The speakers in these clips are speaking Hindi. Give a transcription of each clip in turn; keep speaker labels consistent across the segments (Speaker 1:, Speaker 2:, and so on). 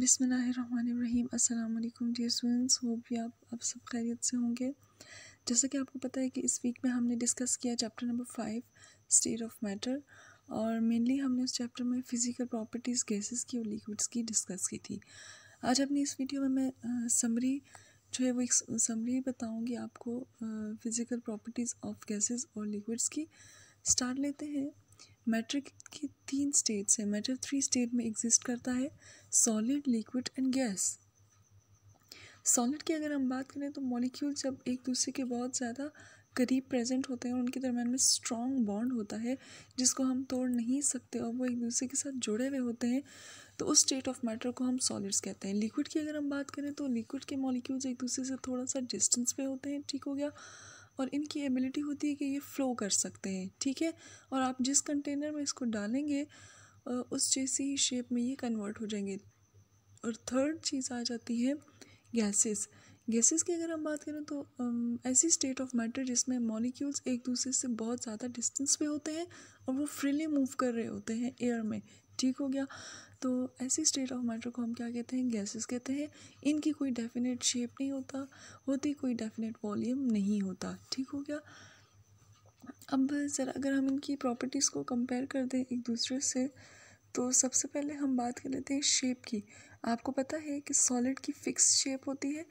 Speaker 1: बिसमीम अल्लाम डियर स्टूडेंट्स होप भी आप आप सब खैरियत से होंगे जैसा कि आपको पता है कि इस वीक में हमने डिस्कस किया chapter number five state of matter और मेनली हमने उस चैप्टर में फ़िज़िकल प्रॉपर्टीज़ गैसेस की और लिक्विड्स की डिस्कस की थी आज अपनी इस वीडियो में मैं समरी जो है वो एक समरी बताऊँगी आपको फ़िज़िकल प्रॉपर्टीज़ ऑफ गैसेज और लिक्विड्स की स्टार्ट लेते हैं मैट्रिक के तीन स्टेट्स हैं मैटर थ्री स्टेट में एग्जिस्ट करता है solid liquid and gas solid की अगर हम बात करें तो मॉलिक्यूल जब एक दूसरे के बहुत ज़्यादा करीब प्रेजेंट होते हैं और उनके दरम्यान में स्ट्रॉन्ग बॉन्ड होता है जिसको हम तोड़ नहीं सकते और वो एक दूसरे के साथ जुड़े हुए होते हैं तो उस स्टेट ऑफ मैटर को हम सॉलिड्स कहते हैं लिक्विड की अगर हम बात करें तो लिक्विड के मॉलिक्यूल्स एक दूसरे से थोड़ा सा डिस्टेंस पे होते हैं ठीक हो गया और इनकी एबिलिटी होती है कि ये फ़्लो कर सकते हैं ठीक है और आप जिस कंटेनर में इसको डालेंगे उस जैसी ही शेप में ये कन्वर्ट हो जाएंगे और थर्ड चीज़ आ जाती है गैसेस गैसेस की अगर हम बात करें तो ऐसी स्टेट ऑफ मैटर जिसमें मॉलिक्यूल्स एक दूसरे से बहुत ज़्यादा डिस्टेंस पे होते हैं और वो फ्रीली मूव कर रहे होते हैं एयर में ठीक हो गया तो ऐसी स्टेट ऑफ मैटर को हम क्या कहते हैं गैसेस कहते हैं इनकी कोई डेफिनेट शेप नहीं होता होती कोई डेफिनेट वॉल्यूम नहीं होता ठीक हो गया अब ज़रा अगर हम इनकी प्रॉपर्टीज़ को कंपेयर कर दें एक दूसरे से तो सबसे पहले हम बात कर लेते हैं शेप की आपको पता है कि सॉलिड की फ़िक्स शेप होती है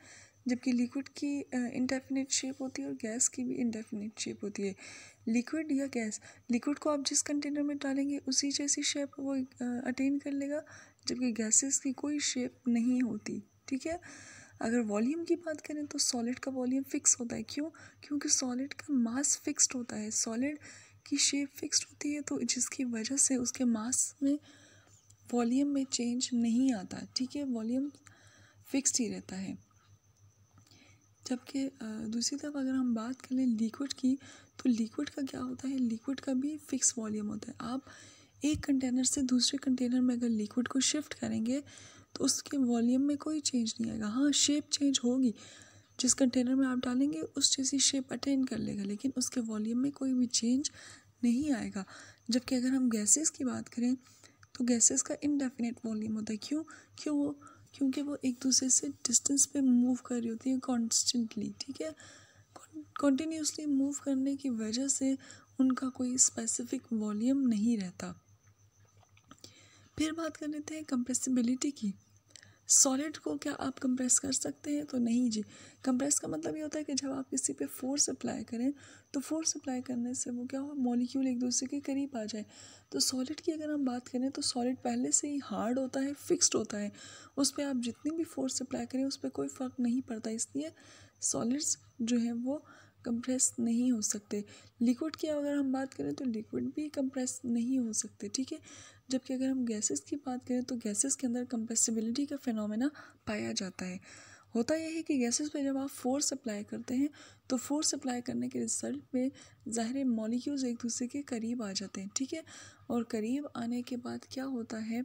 Speaker 1: जबकि लिक्विड की इंडेफिनिट शेप होती है और गैस की भी इंडेफिनिट शेप होती है लिक्विड या गैस लिक्विड को आप जिस कंटेनर में डालेंगे उसी जैसी शेप वो अटेन कर लेगा जबकि गैसेस की कोई शेप नहीं होती ठीक है अगर वॉल्यूम की बात करें तो सॉलिड का वॉल्यूम फिक्स होता है क्यों क्योंकि सॉलिड का मास फिक्स्ड होता है सॉलिड की शेप फिक्स्ड होती है तो जिसकी वजह से उसके मास में वॉल्यूम में चेंज नहीं आता ठीक है वॉल्यूम फिक्स्ड ही रहता है जबकि दूसरी तरफ अगर हम बात कर लें लिक्विड की तो लिक्विड का क्या होता है लिक्विड का भी फिक्स वॉल्यूम होता है आप एक कंटेनर से दूसरे कंटेनर में अगर लिक्विड को शिफ्ट करेंगे तो उसके वॉल्यूम में कोई चेंज नहीं आएगा हाँ शेप चेंज होगी जिस कंटेनर में आप डालेंगे उस जैसी शेप अटेन कर लेगा लेकिन उसके वॉल्यूम में कोई भी चेंज नहीं आएगा जबकि अगर हम गैसेस की बात करें तो गैसेस का इनडेफिनेट वॉल्यूम होता है क्यों क्यों वो क्योंकि वो एक दूसरे से डिस्टेंस पे मूव कर रही होती है कॉन्स्टेंटली ठीक है कॉन्टीन्यूसली मूव करने की वजह से उनका कोई स्पेसिफिक वॉल्यूम नहीं रहता फिर बात कर लेते हैं कंप्रेसिबिलिटी की सॉलिड को क्या आप कंप्रेस कर सकते हैं तो नहीं जी कंप्रेस का मतलब ये होता है कि जब आप किसी पे फोर्स अप्लाई करें तो फोर्स अप्लाई करने से वो क्या हो मॉलिक्यूल एक दूसरे के करीब आ जाए तो सॉलिड की अगर हम बात करें तो सॉलिड पहले से ही हार्ड होता है फिक्स्ड होता है उस पर आप जितनी भी फोर्स अप्लाई करें उस पर कोई फ़र्क नहीं पड़ता इसलिए सॉलिड्स जो है वो कंप्रेस नहीं हो सकते लिक्विड की अगर हम बात करें तो लिक्विड भी कंप्रेस नहीं हो सकते ठीक है जबकि अगर हम गैसेस की बात करें तो गैसेस के अंदर कंप्रेसिबिलिटी का फिनोमेना पाया जाता है होता यह है कि गैसेस पे जब आप फोर्स अप्लाई करते हैं तो फोर्स अप्लाई करने के रिजल्ट में ज़ाहिर मॉलिक्यूल्स एक दूसरे के करीब आ जाते हैं ठीक है और करीब आने के बाद क्या होता है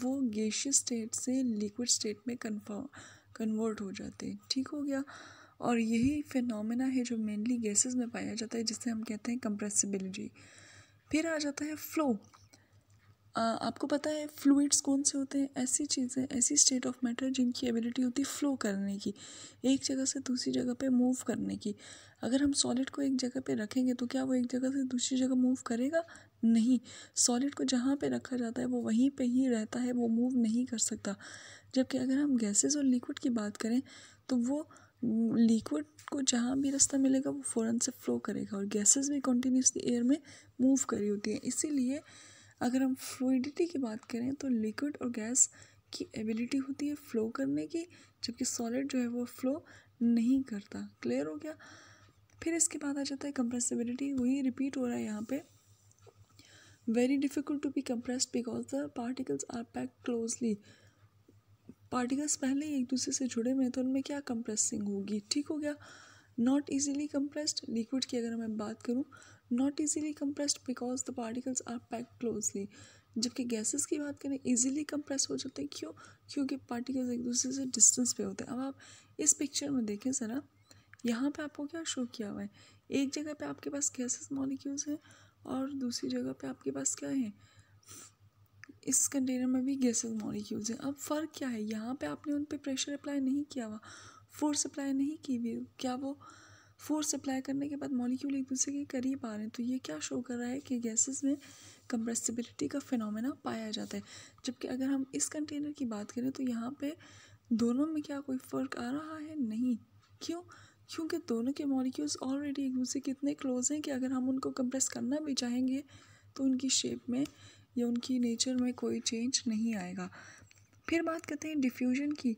Speaker 1: वो गेशियस स्टेट से लिक्विड स्टेट में कन्फर्म कन्वर्ट हो जाते हैं ठीक हो गया और यही फिनोमेना है जो मेनली गैसेस में पाया जाता है जिसे हम कहते हैं कंप्रेसिबिलिटी फिर आ जाता है फ्लो आपको पता है फ्लूइड्स कौन से होते हैं ऐसी चीज़ें ऐसी स्टेट ऑफ मैटर जिनकी एबिलिटी होती है फ्लो करने की एक जगह से दूसरी जगह पे मूव करने की अगर हम सॉलिड को एक जगह पे रखेंगे तो क्या वो एक जगह से दूसरी जगह मूव करेगा नहीं सॉलिड को जहाँ पे रखा जाता है वो वहीं पे ही रहता है वो मूव नहीं कर सकता जबकि अगर हम गैसेस और लिक्विड की बात करें तो वो लिक्विड को जहाँ भी रास्ता मिलेगा वो फ़ौरन से फ्लो करेगा और गैसेस भी कंटिन्यूसली एयर में मूव करी होती हैं इसीलिए अगर हम फ्लूडिटी की बात करें तो लिक्विड और गैस की एबिलिटी होती है फ्लो करने की जबकि सॉलिड जो है वो फ्लो नहीं करता क्लियर हो गया फिर इसके बाद आ जाता है कंप्रेसिबिलिटी वही रिपीट हो रहा है यहाँ पे very difficult to be compressed because the particles are pack closely particles पहले ही एक दूसरे से जुड़े हुए हैं तो उनमें क्या कंप्रेसिंग होगी ठीक हो गया नॉट ईजिली कंप्रेस्ड लिक्विड की अगर मैं बात करूँ not easily compressed because the particles are pack closely जबकि गैसेस की बात करें इजीली कंप्रेस हो जाते हैं क्यों क्योंकि पार्टिकल्स एक दूसरे से डिस्टेंस पे होते हैं अब आप इस पिक्चर में देखें ज़रा यहाँ पे आपको क्या शो किया हुआ है एक जगह पे आपके पास गैसेस मॉलिक्यूल्स हैं और दूसरी जगह पे आपके पास क्या है इस कंटेनर में भी गैसेस मॉलिक्यूल्स हैं अब फ़र्क क्या है यहाँ पे आपने उन पर प्रेशर अप्लाई नहीं किया हुआ फोर्स अप्लाई नहीं की हुई क्या वो फोर्स अप्लाई करने के बाद मॉलिक्यूल एक दूसरे के करीब आ रहे हैं तो ये क्या शो कर रहा है कि गैसेस में कंप्रेसिबिलिटी का फिनोमेना पाया जाता है जबकि अगर हम इस कंटेनर की बात करें तो यहाँ पे दोनों में क्या कोई फ़र्क आ रहा है नहीं क्यों क्योंकि दोनों के मॉलिक्यूल्स ऑलरेडी एक दूसरे के इतने क्लोज हैं कि अगर हम उनको कंप्रेस करना भी चाहेंगे तो उनकी शेप में या उनकी नेचर में कोई चेंज नहीं आएगा फिर बात करते हैं डिफ्यूजन की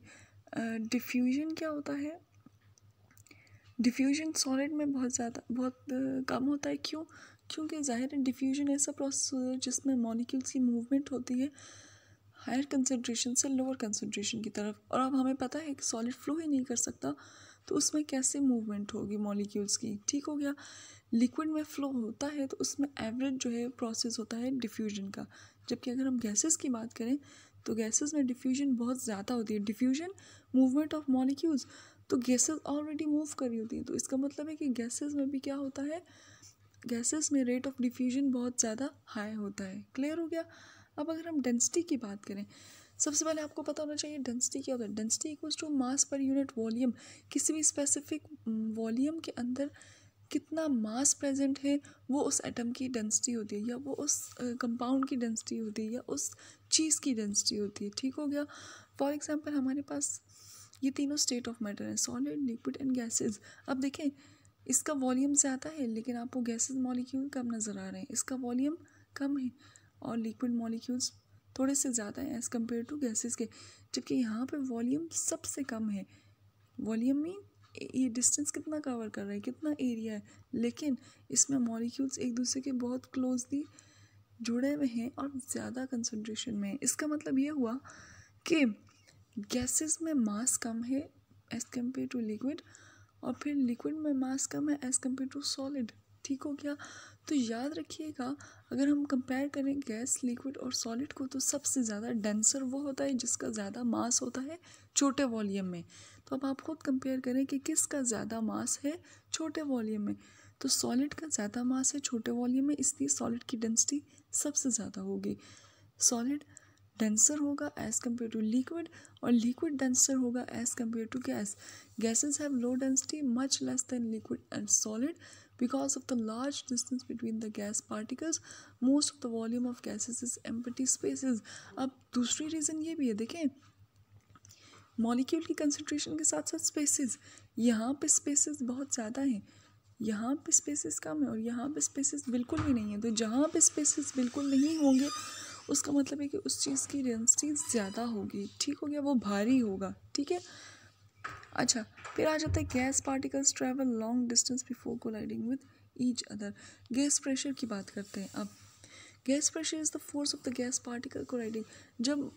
Speaker 1: डिफ्यूजन uh, क्या होता है डिफ्यूजन सॉलिड में बहुत ज़्यादा बहुत कम होता है क्यों क्योंकि ज़ाहिर है डिफ्यूजन ऐसा प्रोसेस होता है जिसमें मॉलिक्यूल्स की मूवमेंट होती है हायर कंसनट्रेशन से लोअर कंसनट्रेशन की तरफ और अब हमें पता है कि सॉलिड फ्लो ही नहीं कर सकता तो उसमें कैसे मूवमेंट होगी मॉलिक्यूल्स की ठीक हो गया लिक्विड में फ्लो होता है तो उसमें एवरेज जो है प्रोसेस होता है डिफ्यूजन का जबकि अगर हम गैसेस की बात करें तो गैसेस में डिफ्यूजन बहुत ज़्यादा होती है डिफ्यूजन मूवमेंट ऑफ मॉलिक्यूल्स तो गैसेस ऑलरेडी मूव कर रही होती हैं तो इसका मतलब है कि गैसेस में भी क्या होता है गैसेस में रेट ऑफ डिफ्यूजन बहुत ज़्यादा हाई होता है क्लियर हो गया अब अगर हम डेंसिटी की बात करें सबसे पहले आपको पता होना चाहिए डेंसिटी क्या होता है density equals to mass per unit volume किसी भी स्पेसिफिक वॉल्यूम mm, के अंदर कितना मास प्रेजेंट है वो उस एटम की डेंसिटी होती है या वो उस कंपाउंड की डेंसिटी होती है या उस चीज़ की डेंसिटी होती है ठीक हो गया फॉर एग्जांपल हमारे पास ये तीनों स्टेट ऑफ मैटर हैं सॉलिड लिक्विड एंड गैसेस अब देखें इसका वॉल्यूम ज़्यादा है लेकिन आपको गैसेस मॉलिक्यूल कम नज़र आ रहे हैं इसका वॉल्यूम कम है और लिक्विड मॉलिक्यूल्स थोड़े से ज़्यादा हैं एज़ कम्पेयर टू गैसेस के जबकि यहाँ पर वॉल्यूम सबसे कम है वॉल्यूम मीन ये डिस्टेंस कितना कवर कर रहा है कितना एरिया है लेकिन इसमें मॉलिक्यूल्स एक दूसरे के बहुत क्लोजली जुड़े हुए हैं और ज़्यादा कंसनट्रेशन में है इसका मतलब ये हुआ कि गैसेस में मास कम है एज़ कम्पेयर टू लिक्विड और फिर लिक्विड में मास कम है एज़ कम्पेयर टू सॉलिड ठीक हो गया तो याद रखिएगा अगर हम कंपेयर करें गैस लिक्विड और सॉलिड को तो सबसे ज़्यादा डेंसर वो होता है जिसका ज़्यादा मास होता है छोटे वॉल्यूम में तो अब आप खुद कंपेयर करें कि किसका ज़्यादा मास है छोटे वॉल्यूम में तो सॉलिड का ज़्यादा मास है छोटे वॉल्यूम में इसलिए सॉलिड की डेंसिटी सबसे ज़्यादा होगी सॉलिड डेंसर होगा एज़ कम्पेयर टू लिक्विड और लिक्विड डेंसर होगा as compare to gas gases have low density much less than liquid and solid Because of the large distance between the gas particles, most of the volume of gases is empty spaces. अब दूसरी रीज़न ये भी है देखें मॉलिक्यूल की कंसनट्रेशन के साथ साथ spaces यहाँ पे spaces बहुत ज़्यादा हैं यहाँ पे स्पेसेस कम है और यहाँ पे स्पेसेस बिल्कुल भी नहीं है तो जहाँ पे स्पेसेस बिल्कुल नहीं होंगे उसका मतलब है कि उस चीज़ की डेंसिटी ज़्यादा होगी ठीक हो गया वो भारी होगा ठीक है अच्छा फिर आ जाता है gas particles travel long distance before colliding with each other gas pressure की बात करते हैं अब gas pressure is the force of the gas particle colliding जब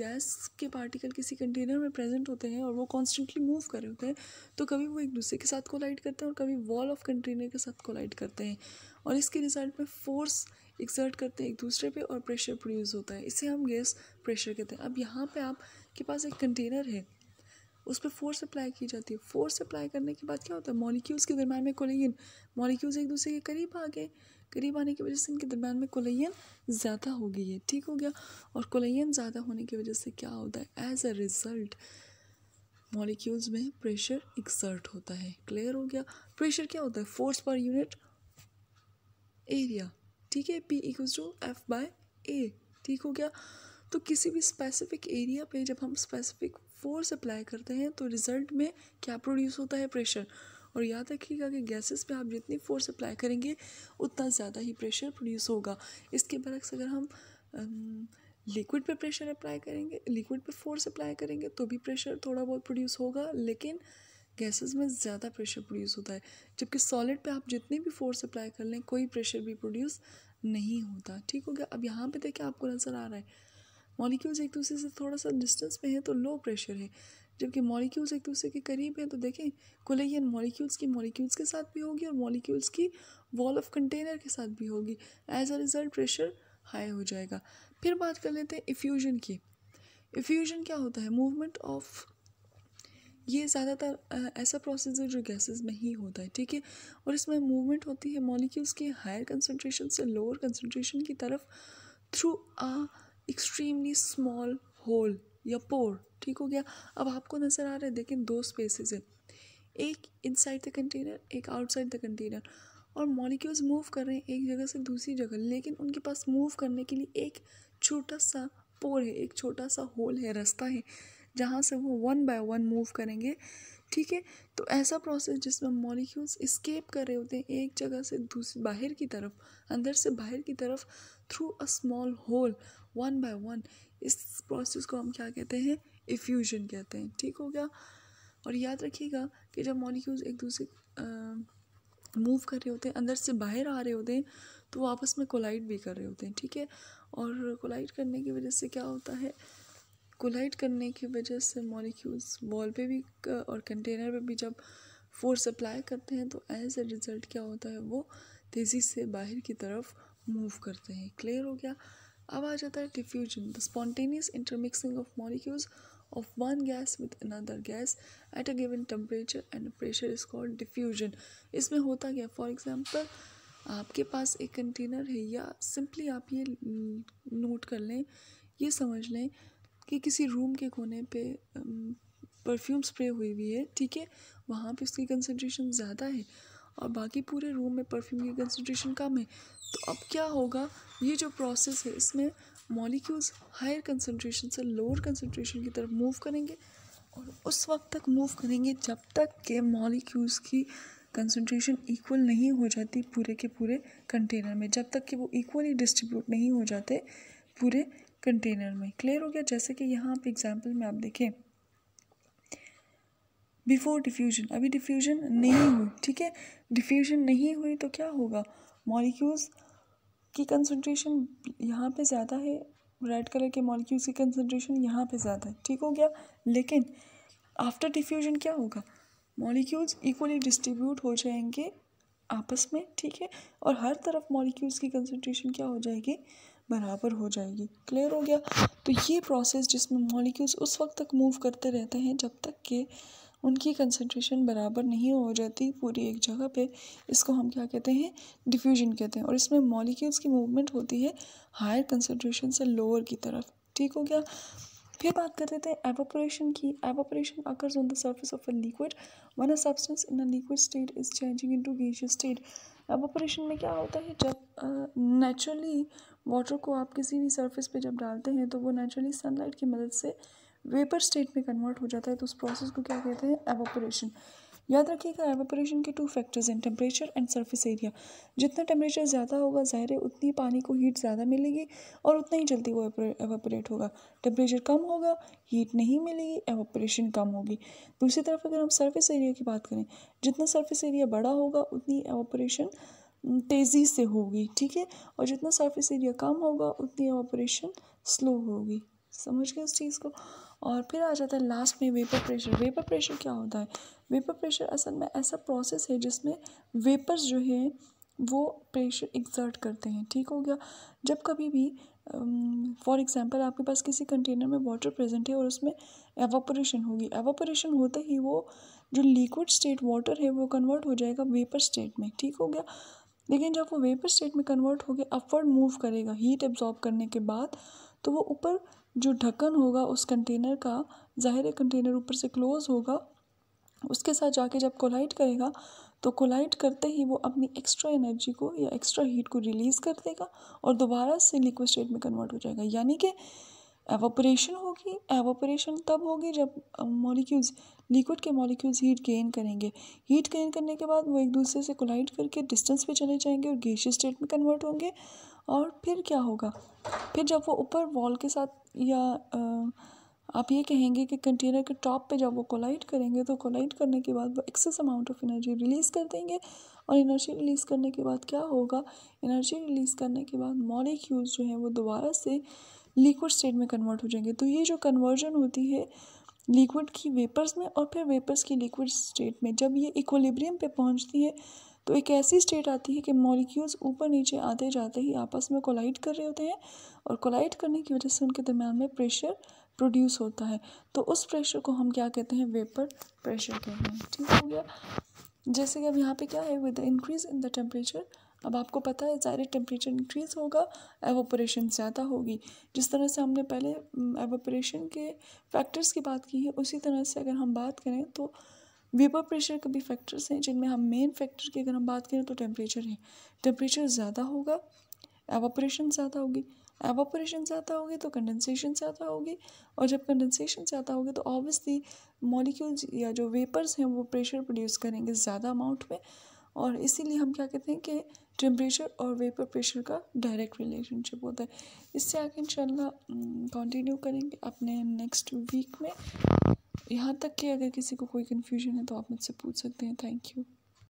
Speaker 1: गैस के पार्टिकल किसी कंटेनर में प्रेजेंट होते हैं और वो कॉन्स्टेंटली मूव कर रहे होते हैं तो कभी वो एक दूसरे के साथ कोलाइड करते हैं और कभी वॉल ऑफ कंटेनर के साथ कोलाइड करते हैं और इसके रिजल्ट में फोर्स एक्सर्ट करते हैं एक दूसरे पे और प्रेशर प्रोड्यूस होता है इसे हम गैस प्रेशर कहते हैं अब यहाँ पे आपके पास एक कंटेनर है उस पर फोर्स अप्लाई की जाती है फोर्स अप्लाई करने के बाद क्या होता है मॉलिक्यूल्स के दरम्यान में कोलियन मॉलिक्यूल्स एक दूसरे के करीब आ गए करीब आने की वजह से इनके दरम्यान में कोलेजन ज़्यादा हो गई है ठीक हो गया और कोलेजन ज़्यादा होने की वजह से क्या होता है एज अ रिज़ल्ट मॉलिक्यूल्स में प्रेशर एक्सर्ट होता है क्लियर हो गया प्रेशर क्या होता है फोर्स पर यूनिट एरिया ठीक है P equals to F by A ठीक हो गया तो किसी भी स्पेसिफिक एरिया पे जब हम स्पेसिफिक फोर्स अप्लाई करते हैं तो रिजल्ट में क्या प्रोड्यूस होता है प्रेशर और याद रखिएगा कि गैसेस पे आप जितनी फोर्स अप्लाई करेंगे उतना ज़्यादा ही प्रेशर प्रोड्यूस होगा इसके बरक्स अगर हम लिक्विड पे प्रेशर अप्लाई करेंगे लिक्विड पे फोर्स अप्लाई करेंगे तो भी प्रेशर थोड़ा बहुत प्रोड्यूस होगा लेकिन गैसेस में ज़्यादा प्रेशर प्रोड्यूस होता है जबकि सॉलिड पे आप जितनी भी फोर्स अप्लाई कर लें कोई प्रेशर भी प्रोड्यूस नहीं होता ठीक हो गया अब यहाँ पे देखिए आपको नज़र आ रहा है मॉलिक्यूल्स एक दूसरे से थोड़ा सा डिस्टेंस में है तो लो प्रेशर है जबकि मॉलिक्यूल्स एक दूसरे के करीब हैं तो देखें कोलेजन मॉलिक्यूल्स की मॉलिक्यूल्स के साथ भी होगी और मॉलिक्यूल्स की वॉल ऑफ कंटेनर के साथ भी होगी as a result pressure high हो जाएगा फिर बात कर लेते हैं इफ्यूजन की इफ्यूजन क्या होता है मूवमेंट ऑफ ये ज़्यादातर ऐसा प्रोसेस है जो गैसेस में ही होता है ठीक है और इसमें मूवमेंट होती है मॉलिक्यूल्स के हायर कंसनट्रेशन से लोअर कंसनट्रेशन की तरफ through a extremely small hole या पोर ठीक हो गया अब आपको नज़र आ रहा है देखें दो स्पेसेस हैं एक इनसाइड द कंटेनर एक आउटसाइड द कंटेनर और मॉलिक्यूल्स मूव कर रहे हैं एक जगह से दूसरी जगह लेकिन उनके पास मूव करने के लिए एक छोटा सा पोर है एक छोटा सा होल है रास्ता है जहाँ से वो वन बाय वन मूव करेंगे ठीक है तो ऐसा प्रोसेस जिसमें मॉलिक्यूल्स इस्केप कर रहे होते हैं एक जगह से दूसरी बाहर की तरफ अंदर से बाहर की तरफ through a small hole one by one इस प्रोसेस को हम क्या कहते हैं इफ्यूजन कहते हैं ठीक हो गया और याद रखिएगा कि जब मॉलिक्यूल्स एक दूसरे मूव कर रहे होते हैं अंदर से बाहर आ रहे होते हैं तो वो आपस में कोलाइड भी कर रहे होते हैं ठीक है और कोलाइड करने की वजह से क्या होता है कोलाइड करने की वजह से मॉलिक्यूल्स बॉल पे भी और कंटेनर पे भी जब फोर्स अप्लाई करते हैं तो एज ए रिज़ल्ट क्या होता है वो तेज़ी से बाहर की तरफ मूव करते हैं क्लियर हो गया अब आ जाता है diffusion the spontaneous intermixing of molecules of one gas with another gas at a given temperature and pressure is called diffusion इसमें होता क्या फॉर एग्जाम्पल आपके पास एक कंटेनर है या सिंपली आप ये नोट कर लें ये समझ लें कि किसी रूम के कोने पे परफ्यूम um, स्प्रे हुई हुई है ठीक है वहाँ पे उसकी कंसनट्रेशन ज़्यादा है और बाकी पूरे रूम में परफ्यूम की कंसनट्रेशन कम है तो अब क्या होगा ये जो प्रोसेस है इसमें मॉलिक्यूल्स हायर कंसनट्रेशन से लोअर कंसनट्रेशन की तरफ मूव करेंगे और उस वक्त तक मूव करेंगे जब तक के मॉलिक्यूल्स की कंसनट्रेशन इक्वल नहीं हो जाती पूरे के पूरे कंटेनर में जब तक कि वो इक्वली डिस्ट्रीब्यूट नहीं हो जाते पूरे कंटेनर में क्लियर हो गया जैसे कि यहाँ पे एग्जाम्पल में आप देखें बिफोर डिफ्यूजन अभी डिफ्यूजन नहीं हुई ठीक है डिफ्यूजन नहीं हुई तो क्या होगा मॉलिक्यूल्स की कंसनट्रेशन यहाँ पे ज़्यादा है रेड कलर के मॉलिक्यूल्स की कंसनट्रेशन यहाँ पे ज़्यादा है ठीक हो गया लेकिन आफ्टर डिफ्यूजन क्या होगा मॉलिक्यूल्स इक्वली डिस्ट्रीब्यूट हो जाएंगे आपस में ठीक है और हर तरफ मॉलिक्यूल्स की कंसनट्रेशन क्या हो जाएगी बराबर हो जाएगी क्लियर हो गया तो ये प्रोसेस जिसमें मॉलिक्यूल्स उस वक्त तक मूव करते रहते हैं जब तक कि उनकी कंसंट्रेशन बराबर नहीं हो जाती पूरी एक जगह पे इसको हम क्या कहते हैं डिफ्यूजन कहते हैं और इसमें मॉलिक्यूल्स की मूवमेंट होती है हायर कंसंट्रेशन से लोअर की तरफ ठीक हो गया फिर बात कर देते हैं एवोपरेशन की evaporation occurs on the surface of a liquid one a substance in a liquid state is changing into state evaporation में क्या होता है जब नेचुरली uh, वाटर को आप किसी भी सरफेस पे जब डालते हैं तो वो नेचुरली सनलाइट की मदद से वेपर स्टेट में कन्वर्ट हो जाता है तो उस प्रोसेस को क्या कहते हैं एवोपोरेशन याद रखिएगा एवोपोरेशन के टू फैक्टर्स हैं टेम्परेचर एंड सरफेस एरिया जितना टेम्परेचर ज़्यादा होगा ज़ाहिर है उतनी पानी को हीट ज़्यादा मिलेगी और उतना ही जल्दी वो एवोपोरेट होगा टेम्परेचर कम होगा हीट नहीं मिलेगी एवोपोरेशन कम होगी दूसरी तरफ अगर हम सर्फेस एरिया की बात करें जितना सर्फेस एरिया बड़ा होगा उतनी एवोपोरेशन तेज़ी से होगी ठीक है और जितना सर्फेस एरिया कम होगा उतनी एवोपोरेशन स्लो होगी समझ गए उस चीज़ को और फिर आ जाता है लास्ट में वेपर प्रेशर वेपर प्रेशर क्या होता है वेपर प्रेशर असल में ऐसा प्रोसेस है जिसमें वेपर्स जो है वो प्रेशर एग्जर्ट करते हैं ठीक हो गया जब कभी भी फॉर um, एग्ज़ाम्पल आपके पास किसी कंटेनर में वाटर प्रेजेंट है और उसमें एवोपरेशन होगी एवोपरेशन होते ही वो जो लिक्विड स्टेट वाटर है वो कन्वर्ट हो जाएगा वेपर स्टेट में ठीक हो गया लेकिन जब वो वेपर स्टेट में कन्वर्ट हो गया अपवर्ड मूव करेगा हीट एब्जॉर्ब करने के बाद तो वो ऊपर जो ढक्कन होगा उस कंटेनर का ज़ाहिर कंटेनर ऊपर से क्लोज़ होगा उसके साथ जाके जब कोलाइट करेगा तो कोलाइट करते ही वो अपनी एक्स्ट्रा एनर्जी को या एक्स्ट्रा हीट को रिलीज़ कर देगा और दोबारा से लिक्विड स्टेट में कन्वर्ट हो जाएगा यानी कि एवोपरेशन होगी एवोपरेशन तब होगी जब मॉलिक्यूल्स लिक्विड के मॉलिक्यूल्स हीट गेन करेंगे हीट गेन करने के बाद वो एक दूसरे से कोलाइड करके डिस्टेंस पे चले जाएंगे और गेशियस स्टेट में कन्वर्ट होंगे और फिर क्या होगा फिर जब वो ऊपर वॉल के साथ या आप ये कहेंगे कि कंटेनर के टॉप पे जब वो कोलाइड करेंगे तो कोलाइड करने के बाद वो excess amount of energy release कर देंगे और एनर्जी रिलीज़ करने के बाद क्या होगा एनर्जी रिलीज़ करने के बाद मॉलिक्यूल्स जो हैं वो दोबारा से लिक्विड स्टेट में कन्वर्ट हो जाएंगे तो ये जो कन्वर्जन होती है लिक्विड की वेपर्स में और फिर वेपर्स की लिक्विड स्टेट में जब ये इक्वलिब्रियम पे पहुंचती है तो एक ऐसी स्टेट आती है कि मॉलिक्यूल्स ऊपर नीचे आते जाते ही आपस में कोलाइड कर रहे होते हैं और कोलाइड करने की वजह से उनके दरम्यान में प्रेशर प्रोड्यूस होता है तो उस प्रेशर को हम क्या कहते हैं वेपर प्रेशर कहते हैं ठीक हो गया जैसे कि अब यहाँ पे क्या है with the increase in the temperature अब आपको पता है ज़ाहिर टेम्परेचर इंक्रीज़ होगा एवोपरेशन ज़्यादा होगी जिस तरह से हमने पहले एवोपरेशन के फैक्टर्स की बात की है उसी तरह से अगर हम बात करें तो वेपर प्रेशर के भी फैक्टर्स हैं जिनमें हम मेन फैक्टर की अगर हम बात करें तो टेम्परेचर है टेम्परेचर ज़्यादा होगा एवोपरेशन ज़्यादा होगी एवोपरेशन ज़्यादा होगी तो कंडेंसेशन ज़्यादा होगी और जब कंडेंसेशन ज़्यादा होगी तो ऑब्वियसली मॉलिक्यूल्स या जो वेपर्स हैं वो प्रेशर प्रोड्यूस करेंगे ज़्यादा अमाउंट में और इसीलिए हम क्या कहते हैं कि टेम्परेचर और वेपर प्रेशर का डायरेक्ट रिलेशनशिप होता है इससे आगे इंशाल्लाह कंटिन्यू करेंगे अपने नेक्स्ट वीक में यहाँ तक कि अगर किसी को कोई कन्फ्यूजन है तो आप मुझसे पूछ सकते हैं थैंक यू